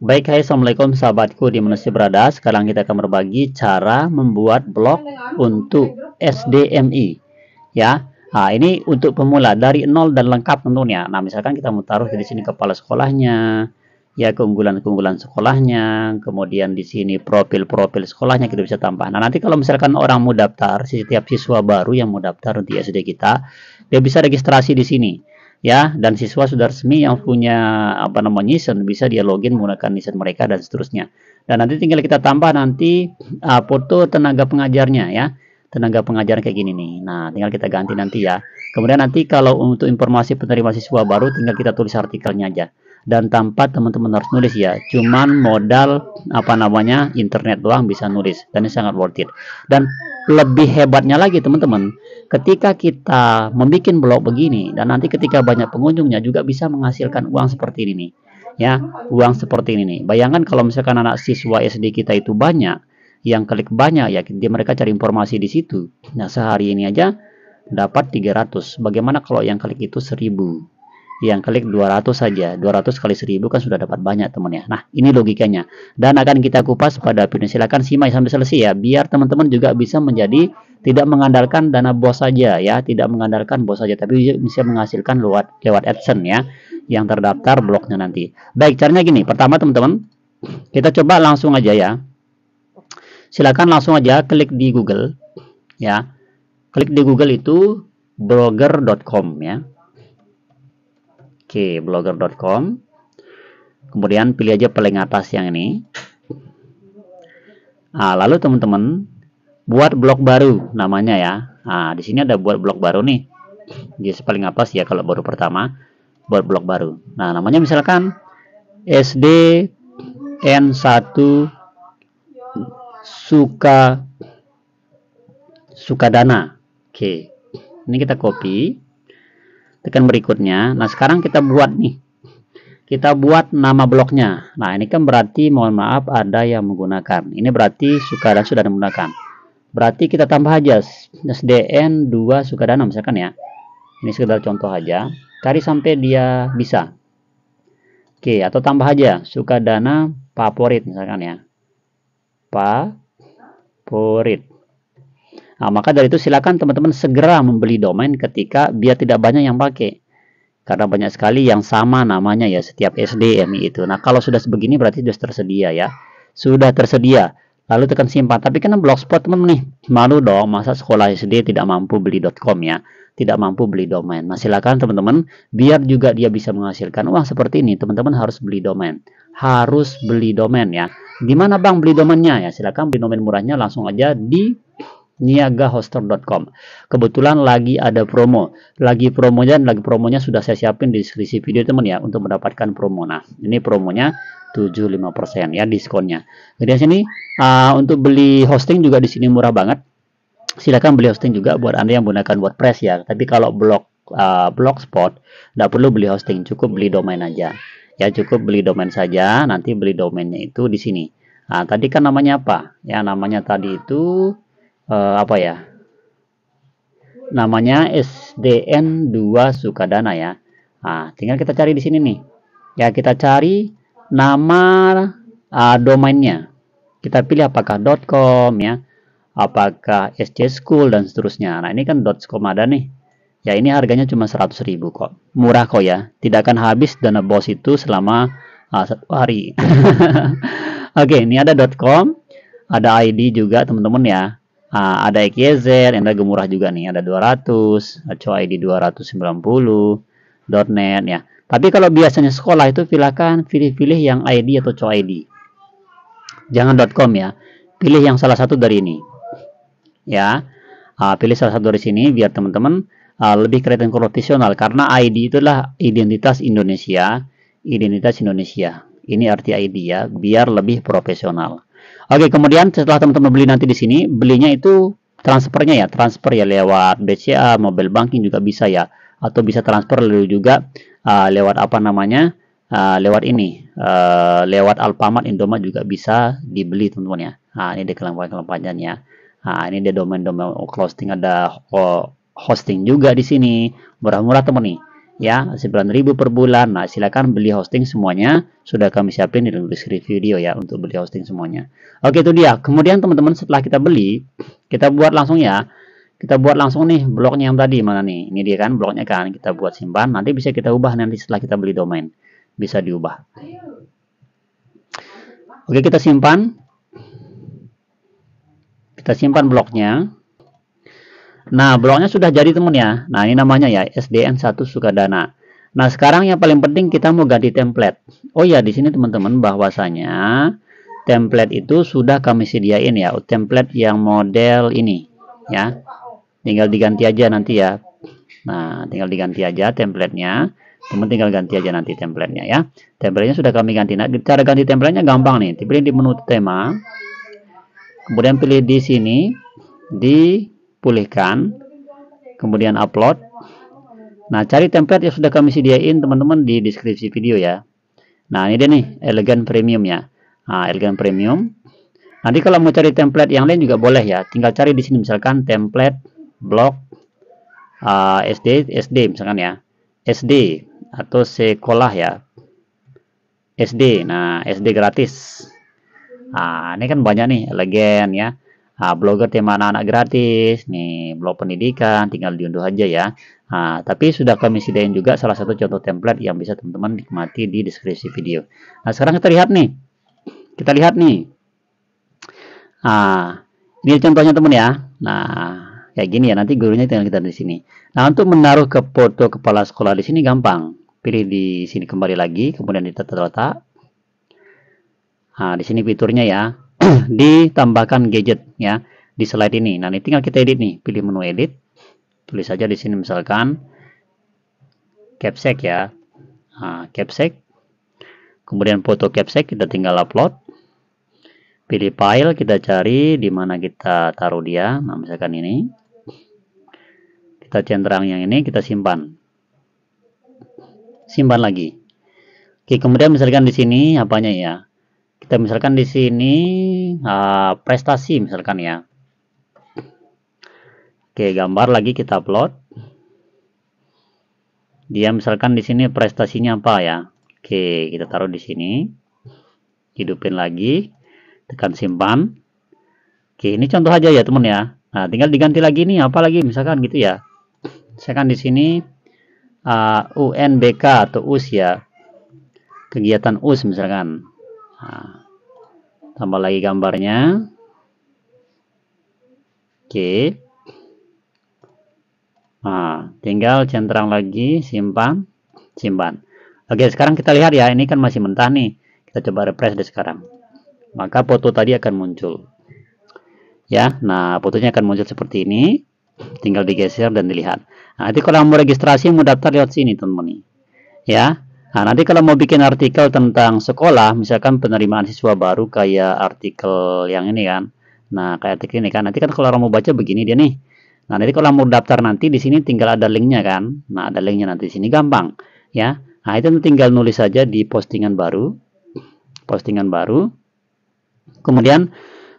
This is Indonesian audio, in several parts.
Baik, hai Assalamualaikum sahabatku di mana berada. Sekarang kita akan berbagi cara membuat blog untuk SDMI. Ya, nah, ini untuk pemula dari nol dan lengkap tentunya. Nah, misalkan kita mau taruh di sini kepala sekolahnya, ya keunggulan-keunggulan sekolahnya, kemudian di sini profil-profil sekolahnya kita bisa tambah. Nah, nanti kalau misalkan orang mau daftar, setiap siswa baru yang mau daftar di SD kita, dia bisa registrasi di sini ya dan siswa sudah resmi yang punya apa namanya Nissan bisa dia login menggunakan Nissan mereka dan seterusnya dan nanti tinggal kita tambah nanti uh, foto tenaga pengajarnya ya tenaga pengajar kayak gini nih nah tinggal kita ganti nanti ya kemudian nanti kalau untuk informasi penerima siswa baru tinggal kita tulis artikelnya aja dan tanpa teman-teman harus nulis ya cuman modal apa namanya internet doang bisa nulis dan ini sangat worth it dan lebih hebatnya lagi teman-teman ketika kita membuat blog begini dan nanti ketika banyak pengunjungnya juga bisa menghasilkan uang seperti ini nih ya uang seperti ini nih bayangkan kalau misalkan anak siswa SD kita itu banyak yang klik banyak ya dia mereka cari informasi di situ nah sehari ini aja dapat 300 bagaimana kalau yang klik itu 1000 yang klik 200 saja. 200 kali 1000 kan sudah dapat banyak teman ya. Nah, ini logikanya. Dan akan kita kupas pada video silahkan simak sampai selesai ya biar teman-teman juga bisa menjadi tidak mengandalkan dana bos saja ya, tidak mengandalkan bos saja tapi bisa menghasilkan lewat lewat AdSense ya yang terdaftar blognya nanti. Baik, caranya gini. Pertama teman-teman, kita coba langsung aja ya. silahkan langsung aja klik di Google ya. Klik di Google itu blogger.com ya Oke, blogger.com. Kemudian pilih aja paling atas yang ini. Nah, lalu teman-teman buat blog baru namanya ya. Nah, di sini ada buat blog baru nih. Jadi paling atas ya kalau baru pertama buat blog baru. Nah, namanya misalkan SD N1 suka dana. Oke. Ini kita copy tekan berikutnya nah sekarang kita buat nih kita buat nama bloknya nah ini kan berarti mohon maaf ada yang menggunakan ini berarti suka dan sudah menggunakan berarti kita tambah aja SDN 2 Sukadana misalkan ya ini sekedar contoh aja cari sampai dia bisa Oke, atau tambah aja Sukadana favorit misalkan ya. Favorit. Nah, maka dari itu silakan teman-teman segera membeli domain ketika biar tidak banyak yang pakai. Karena banyak sekali yang sama namanya ya setiap SD MI itu. Nah, kalau sudah sebegini berarti sudah tersedia ya. Sudah tersedia. Lalu tekan simpan. Tapi kan blogspot teman nih, malu dong masa sekolah SD tidak mampu beli .com ya. Tidak mampu beli domain. Nah, silakan teman-teman biar juga dia bisa menghasilkan uang seperti ini. Teman-teman harus beli domain. Harus beli domain ya. Di mana Bang beli domainnya ya? Silakan beli domain murahnya langsung aja di niagahostel.com. Kebetulan lagi ada promo. Lagi promonya dan lagi promonya sudah saya siapin di deskripsi video teman ya untuk mendapatkan promo. Nah, ini promonya 75% ya diskonnya. Jadi sini uh, untuk beli hosting juga di sini murah banget. Silakan beli hosting juga buat Anda yang menggunakan WordPress ya. Tapi kalau blog uh, blogspot tidak perlu beli hosting, cukup beli domain aja. Ya, cukup beli domain saja, nanti beli domainnya itu di sini. Nah, tadi kan namanya apa? Ya, namanya tadi itu uh, apa ya namanya SDN 2 Sukadana ya nah, tinggal kita cari di sini nih ya kita cari nama uh, domainnya kita pilih apakah .com ya apakah SC School dan seterusnya nah ini kan .com ada nih ya ini harganya cuma 100.000 ribu kok murah kok ya tidak akan habis dana bos itu selama uh, satu hari oke okay, ini ada .com ada ID juga teman-teman ya Uh, ada XYZ, yang ada gemurah juga nih, ada 200, CoID 290, .NET ya. Tapi kalau biasanya sekolah itu silakan pilih-pilih yang ID atau CoID. Jangan .com ya. Pilih yang salah satu dari ini. Ya. Uh, pilih salah satu dari sini biar teman-teman uh, lebih kreatif profesional karena ID itulah identitas Indonesia, identitas Indonesia. Ini arti ID ya, biar lebih profesional. Oke, kemudian setelah teman-teman beli nanti di sini, belinya itu transfernya ya, transfer ya lewat BCA, ya, mobile banking juga bisa ya, atau bisa transfer lalu juga uh, lewat apa namanya, uh, lewat ini, uh, lewat Alfamart, Indomaret juga bisa dibeli teman-teman ya. Nah, ini dia kelompok ya. Nah, ini dia domain-domain hosting ada hosting juga di sini, murah-murah teman nih ya 9000 per bulan nah silakan beli hosting semuanya sudah kami siapin di dalam deskripsi video ya untuk beli hosting semuanya oke itu dia kemudian teman-teman setelah kita beli kita buat langsung ya kita buat langsung nih bloknya yang tadi mana nih ini dia kan bloknya kan kita buat simpan nanti bisa kita ubah nanti setelah kita beli domain bisa diubah oke kita simpan kita simpan bloknya Nah, bloknya sudah jadi teman ya. Nah, ini namanya ya SDN 1 Sukadana. Nah, sekarang yang paling penting kita mau ganti template. Oh ya, di sini teman-teman bahwasanya template itu sudah kami sediain ya, template yang model ini ya. Tinggal diganti aja nanti ya. Nah, tinggal diganti aja templatenya Teman tinggal ganti aja nanti templatenya ya. templatenya sudah kami ganti. Nah, cara ganti templatenya gampang nih. Pilih di menu tema. Kemudian pilih di sini di pulihkan kemudian upload nah cari template yang sudah kami sediain teman-teman di deskripsi video ya nah ini dia nih elegan premium ya nah, elegan premium nanti kalau mau cari template yang lain juga boleh ya tinggal cari di sini misalkan template blog uh, ah, SD SD misalkan ya SD atau sekolah ya SD nah SD gratis nah ini kan banyak nih elegan ya Nah, blogger tema anak-anak gratis, nih blog pendidikan, tinggal diunduh aja ya. Nah, tapi sudah kami sediain juga salah satu contoh template yang bisa teman-teman nikmati di deskripsi video. Nah, sekarang kita lihat nih. Kita lihat nih. Nah, ini contohnya teman ya. Nah, kayak gini ya, nanti gurunya tinggal kita di sini. Nah, untuk menaruh ke foto kepala sekolah di sini gampang. Pilih di sini kembali lagi, kemudian di tata letak. Nah, di sini fiturnya ya. ditambahkan gadget ya di slide ini. Nah, ini tinggal kita edit nih, pilih menu edit. Tulis saja di sini misalkan capsec ya. Nah, capsec. Kemudian foto capsec kita tinggal upload. Pilih file, kita cari di mana kita taruh dia. Nah, misalkan ini. Kita centang yang ini, kita simpan. Simpan lagi. Oke, kemudian misalkan di sini apanya ya? kita misalkan di sini uh, prestasi misalkan ya oke gambar lagi kita upload dia misalkan di sini prestasinya apa ya oke kita taruh di sini hidupin lagi tekan simpan oke ini contoh aja ya teman ya nah tinggal diganti lagi nih apa lagi misalkan gitu ya Saya kan di sini uh, ah, UNBK atau US ya kegiatan US misalkan Nah, tambah lagi gambarnya. Oke. Nah, tinggal centang lagi, simpan, simpan. Oke, sekarang kita lihat ya, ini kan masih mentah nih. Kita coba refresh deh sekarang. Maka foto tadi akan muncul. Ya, nah fotonya akan muncul seperti ini. Tinggal digeser dan dilihat. Nah, nanti kalau mau registrasi, mau daftar lewat sini teman-teman Ya, Nah, nanti kalau mau bikin artikel tentang sekolah, misalkan penerimaan siswa baru kayak artikel yang ini kan. Nah, kayak artikel ini kan. Nanti kan kalau orang mau baca begini dia nih. Nah, nanti kalau mau daftar nanti di sini tinggal ada linknya kan. Nah, ada linknya nanti di sini gampang ya. Nah, itu tinggal nulis saja di postingan baru. Postingan baru. Kemudian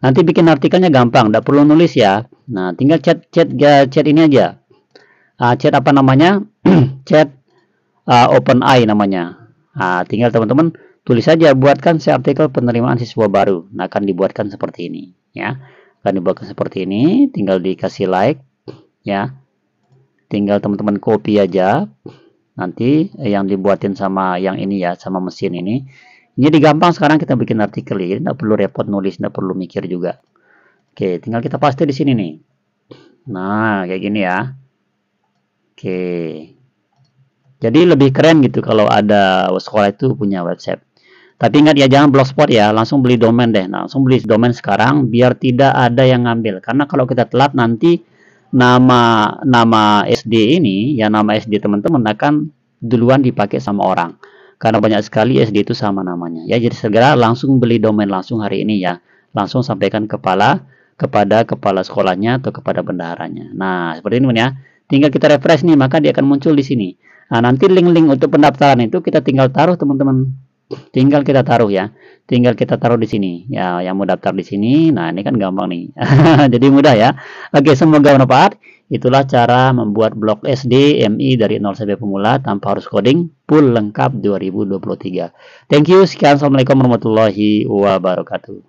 nanti bikin artikelnya gampang, tidak perlu nulis ya. Nah, tinggal chat chat chat ini aja. Uh, chat apa namanya? chat uh, eye namanya. Nah, tinggal teman-teman tulis saja buatkan si artikel penerimaan siswa baru. Nah, akan dibuatkan seperti ini, ya. Akan dibuatkan seperti ini, tinggal dikasih like, ya. Tinggal teman-teman copy aja. Nanti yang dibuatin sama yang ini ya, sama mesin ini. Jadi gampang sekarang kita bikin artikel ini, tidak perlu repot nulis, tidak perlu mikir juga. Oke, tinggal kita paste di sini nih. Nah, kayak gini ya. Oke. Jadi lebih keren gitu kalau ada sekolah itu punya website. Tapi ingat ya jangan blogspot ya, langsung beli domain deh. Nah, langsung beli domain sekarang biar tidak ada yang ngambil. Karena kalau kita telat nanti nama nama SD ini ya nama SD teman-teman akan duluan dipakai sama orang. Karena banyak sekali SD itu sama namanya. Ya jadi segera langsung beli domain langsung hari ini ya. Langsung sampaikan kepala kepada kepala sekolahnya atau kepada bendaharanya. Nah, seperti ini ya. Tinggal kita refresh nih, maka dia akan muncul di sini. Nah, nanti link-link untuk pendaftaran itu kita tinggal taruh teman-teman. Tinggal kita taruh ya. Tinggal kita taruh di sini. Ya, yang mau daftar di sini. Nah, ini kan gampang nih. Jadi mudah ya. Oke, semoga bermanfaat. Itulah cara membuat blog SD MI dari 0 sampai pemula tanpa harus coding full lengkap 2023. Thank you. Sekian. Assalamualaikum warahmatullahi wabarakatuh.